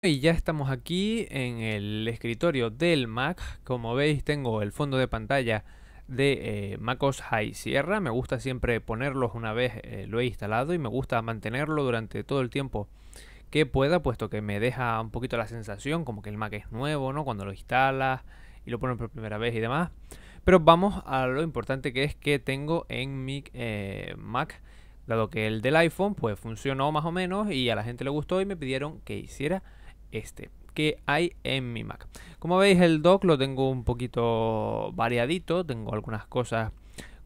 Y ya estamos aquí en el escritorio del Mac. Como veis tengo el fondo de pantalla de eh, MacOS High Sierra. Me gusta siempre ponerlos una vez eh, lo he instalado y me gusta mantenerlo durante todo el tiempo que pueda, puesto que me deja un poquito la sensación como que el Mac es nuevo, ¿no? Cuando lo instala y lo pones por primera vez y demás. Pero vamos a lo importante que es que tengo en mi eh, Mac, dado que el del iPhone pues funcionó más o menos y a la gente le gustó y me pidieron que hiciera este que hay en mi Mac. Como veis el dock lo tengo un poquito variadito, tengo algunas cosas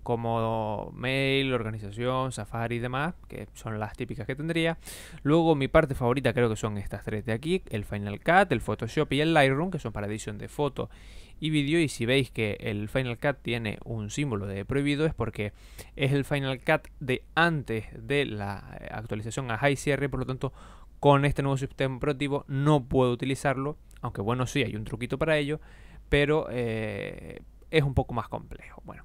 como mail, organización, Safari y demás, que son las típicas que tendría. Luego mi parte favorita creo que son estas tres de aquí, el Final Cut, el Photoshop y el Lightroom, que son para edición de foto y vídeo. Y si veis que el Final Cut tiene un símbolo de prohibido es porque es el Final Cut de antes de la actualización a High Sierra, por lo tanto con este nuevo sistema operativo no puedo utilizarlo, aunque bueno, sí, hay un truquito para ello, pero eh, es un poco más complejo. Bueno,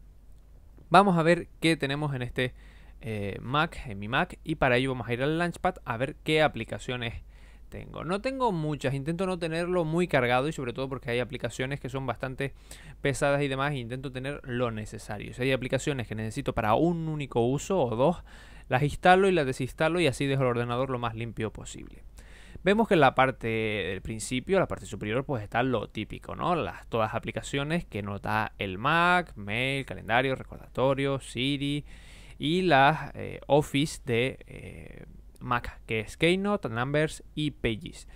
vamos a ver qué tenemos en este eh, Mac, en mi Mac, y para ello vamos a ir al Launchpad a ver qué aplicaciones tengo. No tengo muchas, intento no tenerlo muy cargado y sobre todo porque hay aplicaciones que son bastante pesadas y demás, e intento tener lo necesario. Si hay aplicaciones que necesito para un único uso o dos, las instalo y las desinstalo y así dejo el ordenador lo más limpio posible. Vemos que en la parte del principio, la parte superior, pues está lo típico, ¿no? Las, todas las aplicaciones que nos da el Mac, Mail, calendario, recordatorio, Siri y las eh, Office de eh, Mac, que es Keynote, Numbers y Pages.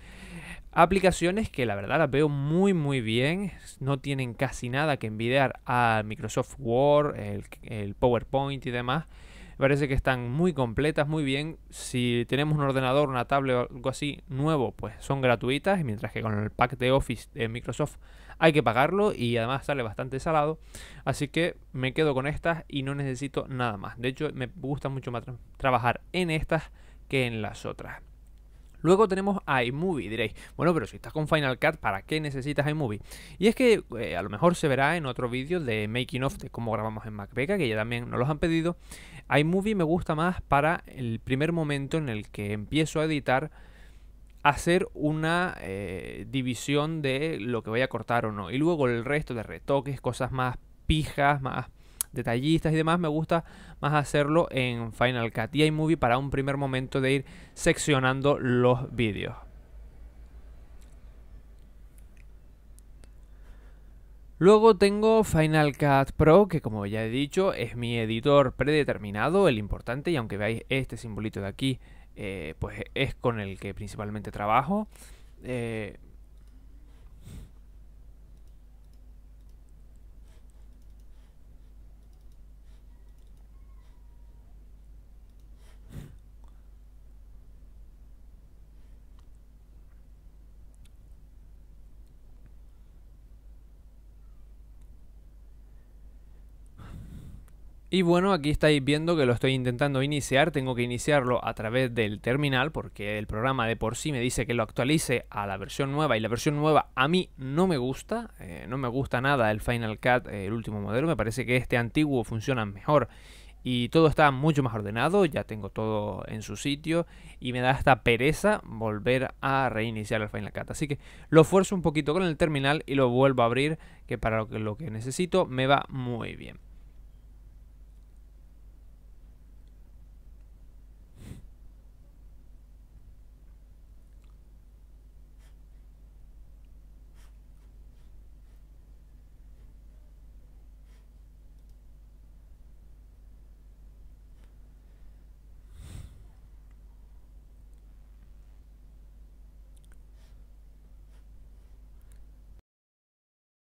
Aplicaciones que la verdad las veo muy muy bien, no tienen casi nada que envidiar a Microsoft Word, el, el PowerPoint y demás. Me parece que están muy completas, muy bien. Si tenemos un ordenador, una tablet o algo así nuevo, pues son gratuitas, mientras que con el pack de Office de Microsoft hay que pagarlo y además sale bastante salado. Así que me quedo con estas y no necesito nada más. De hecho, me gusta mucho más trabajar en estas que en las otras. Luego tenemos iMovie, diréis, bueno, pero si estás con Final Cut, ¿para qué necesitas iMovie? Y es que eh, a lo mejor se verá en otro vídeo de Making of, de cómo grabamos en MacBeca, que ya también nos los han pedido. iMovie me gusta más para el primer momento en el que empiezo a editar hacer una eh, división de lo que voy a cortar o no. Y luego el resto de retoques, cosas más pijas, más detallistas y demás, me gusta más hacerlo en Final Cut y iMovie para un primer momento de ir seccionando los vídeos. Luego tengo Final Cut Pro, que como ya he dicho es mi editor predeterminado, el importante, y aunque veáis este simbolito de aquí, eh, pues es con el que principalmente trabajo. Eh, Y bueno, aquí estáis viendo que lo estoy intentando iniciar, tengo que iniciarlo a través del terminal porque el programa de por sí me dice que lo actualice a la versión nueva y la versión nueva a mí no me gusta, eh, no me gusta nada el Final Cut, eh, el último modelo, me parece que este antiguo funciona mejor y todo está mucho más ordenado, ya tengo todo en su sitio y me da hasta pereza volver a reiniciar el Final Cut. Así que lo fuerzo un poquito con el terminal y lo vuelvo a abrir, que para lo que necesito me va muy bien.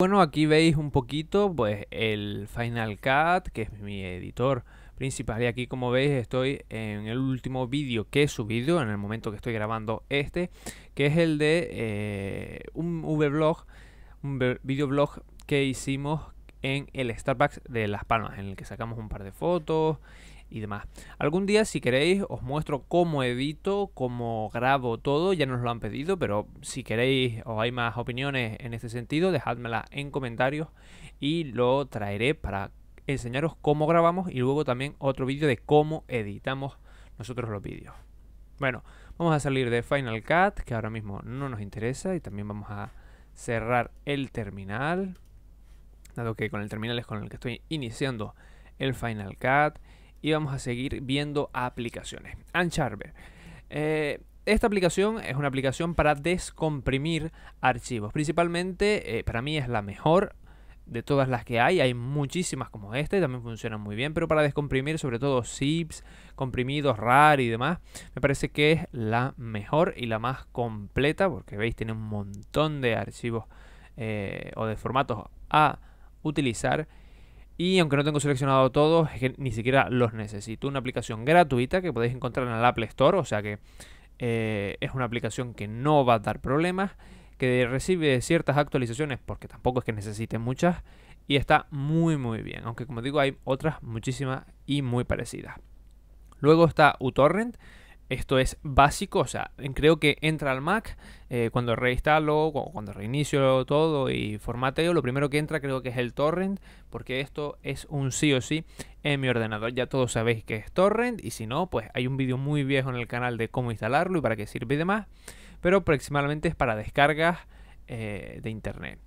bueno aquí veis un poquito pues el Final Cut, que es mi editor principal. Y aquí como veis estoy en el último vídeo que he subido, en el momento que estoy grabando este, que es el de eh, un vlog, un videoblog que hicimos en el Starbucks de Las Palmas, en el que sacamos un par de fotos y demás. Algún día, si queréis, os muestro cómo edito, cómo grabo todo. Ya nos lo han pedido, pero si queréis o hay más opiniones en este sentido, dejadmela en comentarios y lo traeré para enseñaros cómo grabamos y luego también otro vídeo de cómo editamos nosotros los vídeos. Bueno, vamos a salir de Final Cut, que ahora mismo no nos interesa, y también vamos a cerrar el terminal, dado que con el terminal es con el que estoy iniciando el Final Cut y vamos a seguir viendo aplicaciones. Ancharbe. Eh, esta aplicación es una aplicación para descomprimir archivos. Principalmente, eh, para mí es la mejor de todas las que hay. Hay muchísimas como esta y también funcionan muy bien. Pero para descomprimir, sobre todo zips, comprimidos, RAR y demás, me parece que es la mejor y la más completa. Porque veis, tiene un montón de archivos eh, o de formatos a utilizar y aunque no tengo seleccionado todos, es que ni siquiera los necesito. Una aplicación gratuita que podéis encontrar en el Apple Store, o sea que eh, es una aplicación que no va a dar problemas, que recibe ciertas actualizaciones, porque tampoco es que necesite muchas, y está muy muy bien. Aunque como digo, hay otras muchísimas y muy parecidas. Luego está uTorrent esto es básico, o sea, creo que entra al Mac eh, cuando reinstalo, cuando reinicio todo y formateo, lo primero que entra creo que es el torrent, porque esto es un sí o sí en mi ordenador. Ya todos sabéis que es torrent y si no, pues hay un vídeo muy viejo en el canal de cómo instalarlo y para qué sirve y demás, pero aproximadamente es para descargas eh, de internet.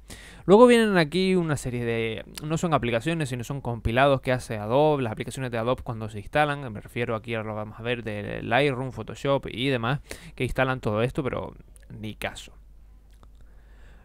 Luego vienen aquí una serie de. No son aplicaciones, sino son compilados que hace Adobe, las aplicaciones de Adobe cuando se instalan. Me refiero aquí a lo vamos a ver de Lightroom, Photoshop y demás, que instalan todo esto, pero ni caso.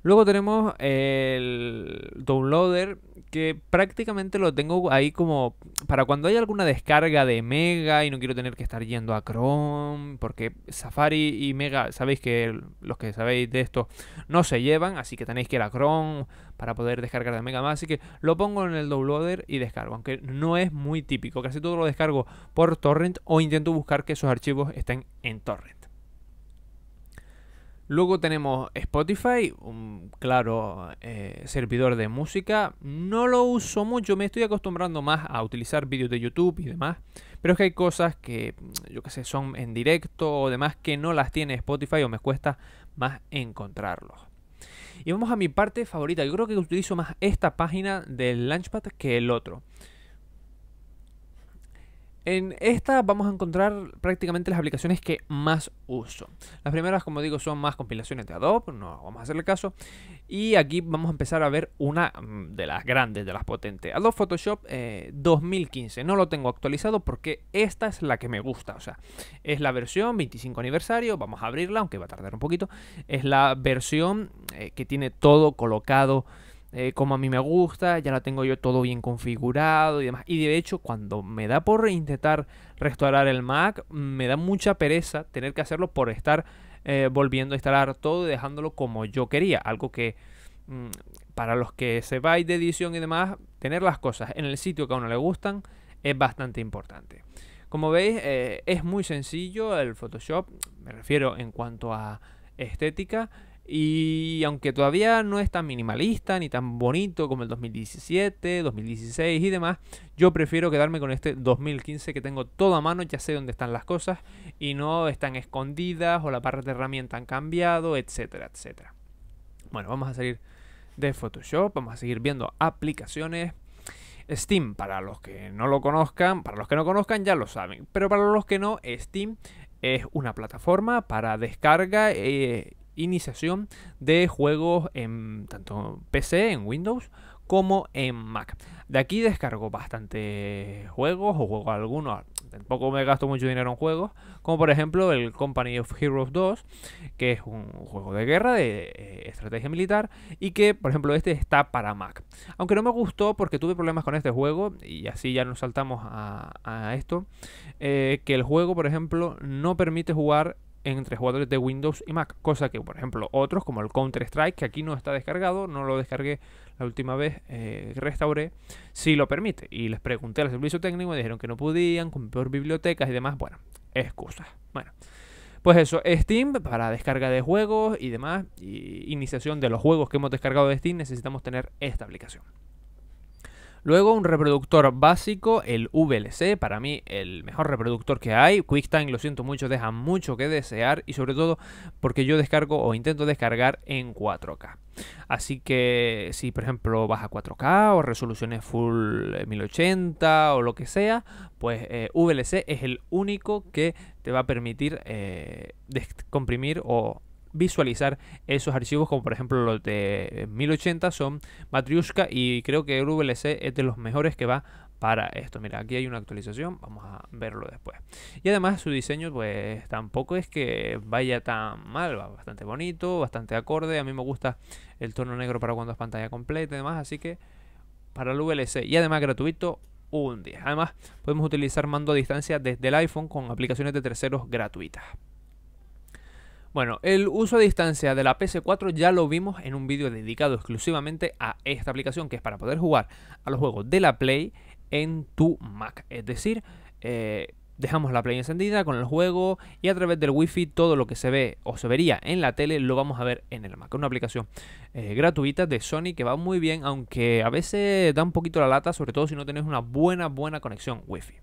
Luego tenemos el downloader que prácticamente lo tengo ahí como para cuando hay alguna descarga de Mega y no quiero tener que estar yendo a Chrome porque Safari y Mega, sabéis que los que sabéis de esto no se llevan, así que tenéis que ir a Chrome para poder descargar de Mega más, así que lo pongo en el downloader y descargo, aunque no es muy típico, casi todo lo descargo por torrent o intento buscar que esos archivos estén en torrent. Luego tenemos Spotify, un claro eh, servidor de música. No lo uso mucho, me estoy acostumbrando más a utilizar vídeos de YouTube y demás. Pero es que hay cosas que, yo qué sé, son en directo o demás que no las tiene Spotify o me cuesta más encontrarlos. Y vamos a mi parte favorita. Yo creo que utilizo más esta página del Launchpad que el otro. En esta vamos a encontrar prácticamente las aplicaciones que más uso. Las primeras, como digo, son más compilaciones de Adobe, no vamos a hacerle caso. Y aquí vamos a empezar a ver una mm, de las grandes, de las potentes. Adobe Photoshop 2015. Eh, no lo tengo actualizado porque esta es la que me gusta. O sea, es la versión 25 aniversario. Vamos a abrirla, aunque va a tardar un poquito. Es la versión eh, que tiene todo colocado. Eh, como a mí me gusta, ya la tengo yo todo bien configurado y demás. Y de hecho, cuando me da por intentar restaurar el Mac, me da mucha pereza tener que hacerlo por estar eh, volviendo a instalar todo y dejándolo como yo quería. Algo que mm, para los que se vayan de edición y demás, tener las cosas en el sitio que a uno le gustan es bastante importante. Como veis, eh, es muy sencillo el Photoshop, me refiero en cuanto a estética y aunque todavía no es tan minimalista ni tan bonito como el 2017, 2016 y demás, yo prefiero quedarme con este 2015 que tengo todo a mano, ya sé dónde están las cosas y no están escondidas o la parte de herramienta han cambiado, etcétera, etcétera. Bueno, vamos a salir de Photoshop, vamos a seguir viendo aplicaciones. Steam, para los que no lo conozcan, para los que no conozcan ya lo saben, pero para los que no, Steam es una plataforma para descarga eh, iniciación de juegos en tanto PC, en Windows, como en Mac. De aquí descargo bastantes juegos o juego algunos. Ah, tampoco me gasto mucho dinero en juegos. Como por ejemplo el Company of Heroes 2, que es un juego de guerra, de eh, estrategia militar. Y que por ejemplo este está para Mac. Aunque no me gustó porque tuve problemas con este juego. Y así ya nos saltamos a, esto. Eh, que el juego por ejemplo no permite jugar entre jugadores de Windows y Mac, cosa que por ejemplo otros como el Counter Strike, que aquí no está descargado, no lo descargué la última vez eh, restauré, Si lo permite. Y les pregunté al servicio técnico, Y dijeron que no podían, peor bibliotecas y demás, bueno, excusas. Bueno, pues eso, Steam para descarga de juegos y demás, y iniciación de los juegos que hemos descargado de Steam, necesitamos tener esta aplicación. Luego un reproductor básico, el VLC, para mí el mejor reproductor que hay. QuickTime, lo siento mucho, deja mucho que desear y sobre todo porque yo descargo o intento descargar en 4K. Así que si por ejemplo vas a 4K o resoluciones full 1080 eh, o lo que sea, pues eh, VLC es el único que te va a permitir eh, descomprimir comprimir o visualizar esos archivos, como por ejemplo los de 1080 son Matriushka y creo que VLC es de los mejores que va para esto. Mira, aquí hay una actualización, vamos a verlo después. Y además su diseño pues tampoco es que vaya tan mal, va bastante bonito, bastante acorde. A mí me gusta el tono negro para cuando es pantalla completa y demás, así que para el VLC y además gratuito un día. Además podemos utilizar mando a distancia desde el iPhone con aplicaciones de terceros gratuitas. Bueno, el uso a distancia de la PS4 ya lo vimos en un vídeo dedicado exclusivamente a esta aplicación, que es para poder jugar a los juegos de la Play en tu Mac. Es decir, eh, dejamos la Play encendida con el juego y a través del Wi-Fi todo lo que se ve o se vería en la tele lo vamos a ver en el Mac. Una aplicación eh, gratuita de Sony que va muy bien, aunque a veces da un poquito la lata, sobre todo si no tenés una buena, buena conexión Wi-Fi.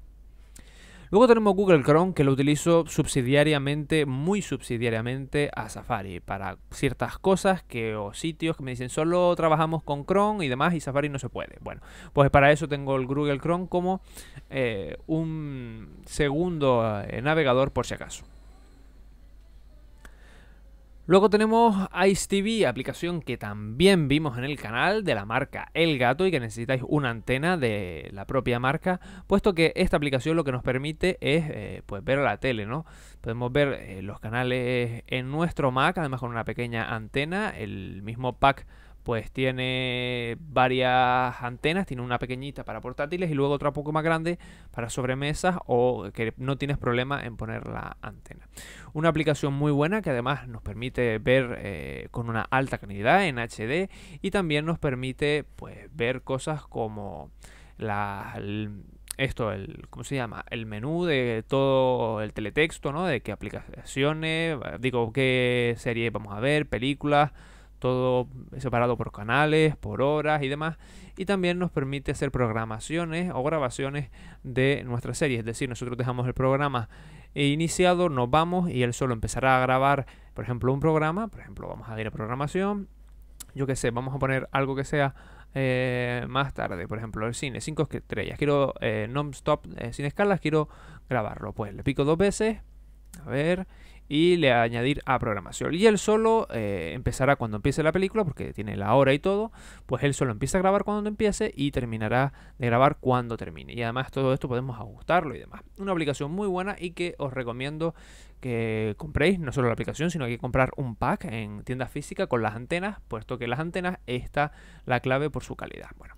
Luego tenemos Google Chrome, que lo utilizo subsidiariamente, muy subsidiariamente a Safari para ciertas cosas que o sitios que me dicen solo trabajamos con Chrome y demás y Safari no se puede. Bueno, pues para eso tengo el Google Chrome como eh, un segundo eh, navegador por si acaso. Luego tenemos Ice TV, aplicación que también vimos en el canal de la marca El Gato y que necesitáis una antena de la propia marca, puesto que esta aplicación lo que nos permite es eh, pues ver la tele, ¿no? Podemos ver eh, los canales en nuestro Mac, además con una pequeña antena, el mismo pack pues tiene varias antenas, tiene una pequeñita para portátiles y luego otra poco más grande para sobremesas o que no tienes problema en poner la antena. Una aplicación muy buena que además nos permite ver eh, con una alta calidad en HD y también nos permite pues ver cosas como la, el, esto, ¿cómo se llama? El menú de todo el teletexto, ¿no? De qué aplicaciones, digo, qué serie vamos a ver, películas, todo separado por canales, por horas y demás. Y también nos permite hacer programaciones o grabaciones de nuestra serie. Es decir, nosotros dejamos el programa iniciado, nos vamos y él solo empezará a grabar, por ejemplo, un programa. Por ejemplo, vamos a ir a programación. Yo qué sé, vamos a poner algo que sea eh, más tarde, por ejemplo, el cine, 5 estrellas. Quiero eh, non-stop, eh, sin escalas, quiero grabarlo. Pues le pico dos veces a ver. Y le añadir a programación. Y él solo eh, empezará cuando empiece la película, porque tiene la hora y todo. Pues él solo empieza a grabar cuando empiece y terminará de grabar cuando termine. Y además todo esto podemos ajustarlo y demás. Una aplicación muy buena y que os recomiendo que compréis no solo la aplicación, sino que comprar un pack en tienda física con las antenas, puesto que las antenas está la clave por su calidad. Bueno,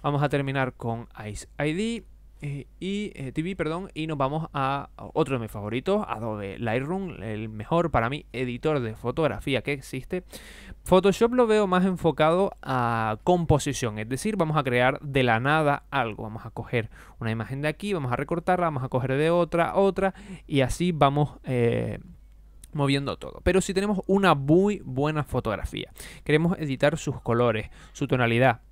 vamos a terminar con Ice ID eh, y eh, TV, perdón, y nos vamos a otro de mis favoritos, Adobe Lightroom, el mejor para mí editor de fotografía que existe. Photoshop lo veo más enfocado a composición, es decir, vamos a crear de la nada algo, vamos a coger una imagen de aquí, vamos a recortarla, vamos a coger de otra, otra, y así vamos... Eh, moviendo todo. Pero si tenemos una muy buena fotografía, queremos editar sus colores, su tonalidad,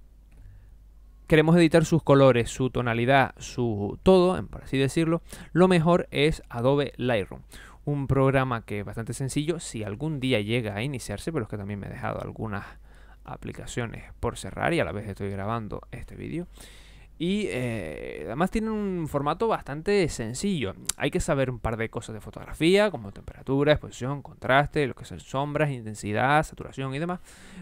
queremos editar sus colores, su tonalidad, su todo, em, por así decirlo, lo mejor es Adobe Lightroom. Un programa que es bastante sencillo si algún día llega a iniciarse, pero es que también me he dejado algunas aplicaciones por cerrar y a la vez estoy grabando este vídeo. Y eh, además tiene un formato bastante sencillo. Hay que saber un par de cosas de fotografía, como temperatura, exposición, contraste, lo que son sombras, intensidad, saturación y demás.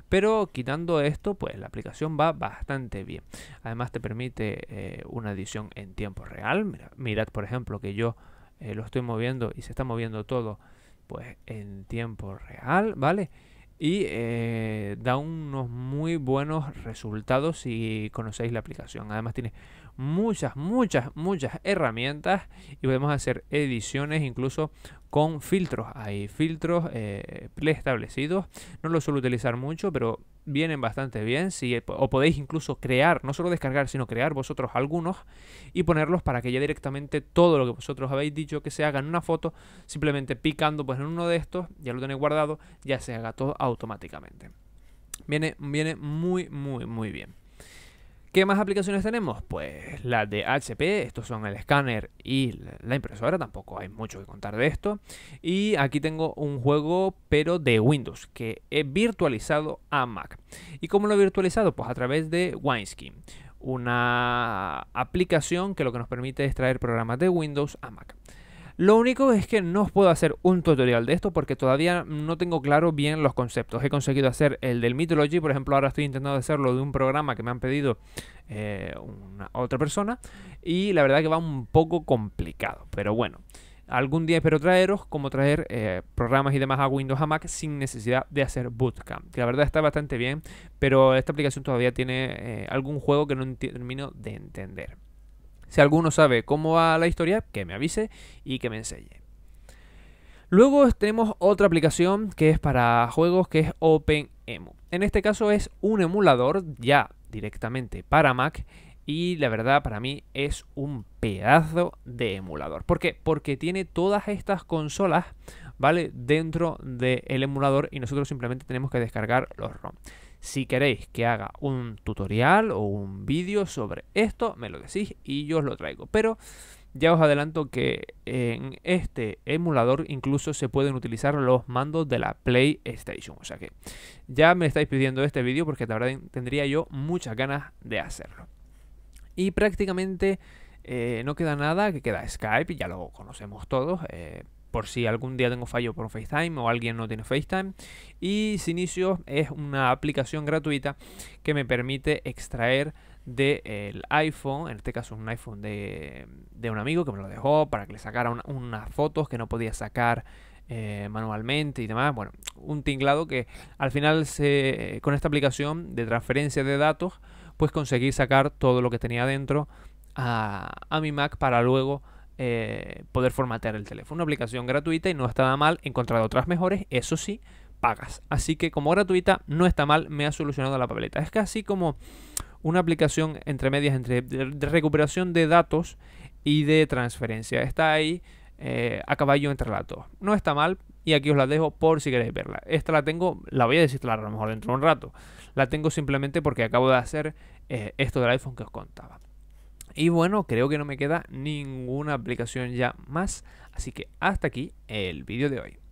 Pero quitando esto, pues la aplicación va bastante bien. Además te permite eh, una edición en tiempo real. mirad, por ejemplo, que yo eh, lo estoy moviendo y se está moviendo todo pues en tiempo real, ¿vale? vale y eh, da unos muy buenos resultados si conocéis la aplicación. Además tiene muchas, muchas, muchas herramientas y podemos hacer ediciones incluso con filtros. Hay filtros eh, preestablecidos, no los suelo utilizar mucho, pero vienen bastante bien. Si, eh, o podéis incluso crear, no solo descargar, sino crear vosotros algunos y ponerlos para que ya directamente todo lo que vosotros habéis dicho que se haga en una foto, simplemente picando pues, en uno de estos, ya lo tenéis guardado, ya se haga todo automáticamente. Viene, viene muy, muy, muy bien. ¿Qué más aplicaciones tenemos? Pues las de HP, estos son el escáner y la impresora, tampoco hay mucho que contar de esto. Y aquí tengo un juego, pero de Windows, que he virtualizado a Mac. ¿Y cómo lo he virtualizado? Pues a través de Wineskin, una aplicación que lo que nos permite es traer programas de Windows a Mac. Lo único es que no os puedo hacer un tutorial de esto porque todavía no tengo claro bien los conceptos. He conseguido hacer el del Mythology, por ejemplo, ahora estoy intentando hacerlo de un programa que me han pedido eh, una, otra persona y la verdad que va un poco complicado, pero bueno. Algún día espero traeros como traer eh, programas y demás a Windows a Mac sin necesidad de hacer bootcamp. Que la verdad está bastante bien, pero esta aplicación todavía tiene eh, algún juego que no termino de entender. Si alguno sabe cómo va la historia, que me avise y que me enseñe. Luego tenemos otra aplicación que es para juegos que es OpenEMU. En este caso es un emulador ya directamente para Mac y la verdad para mí es un pedazo de emulador. ¿Por qué? Porque tiene todas estas consolas, ¿vale? Dentro del emulador y nosotros simplemente tenemos que descargar los ROM. Si queréis que haga un tutorial o un vídeo sobre esto, me lo decís y yo os lo traigo. Pero ya os adelanto que en este emulador incluso se pueden utilizar los mandos de la PlayStation. O sea que ya me estáis pidiendo este vídeo porque la verdad tendría yo muchas ganas de hacerlo. Y prácticamente eh, no queda nada, que queda Skype, ya lo conocemos todos. Eh, por si algún día tengo fallo por FaceTime o alguien no tiene FaceTime. Y Sinicio es una aplicación gratuita que me permite extraer del iPhone, en este caso un iPhone de, un amigo que me lo dejó para que le sacara unas fotos que no podía sacar eh, manualmente y demás. Bueno, un tinglado que al final se, con esta aplicación de transferencia de datos, pues conseguí sacar todo lo que tenía dentro a, a mi Mac para luego eh, poder formatear el teléfono. Una aplicación gratuita y no está mal. Encontrar otras mejores, eso sí, pagas. Así que como gratuita no está mal, me ha solucionado la papeleta. Es casi como una aplicación entre medias, entre de recuperación de datos y de transferencia. Está ahí eh, a caballo entre las dos. No está mal y aquí os la dejo por si queréis verla. Esta la tengo, la voy a desinstalar a lo mejor dentro de un rato. La tengo simplemente porque acabo de hacer eh, esto del iPhone que os contaba. Y bueno, creo que no me queda ninguna aplicación ya más. Así que hasta aquí el vídeo de hoy.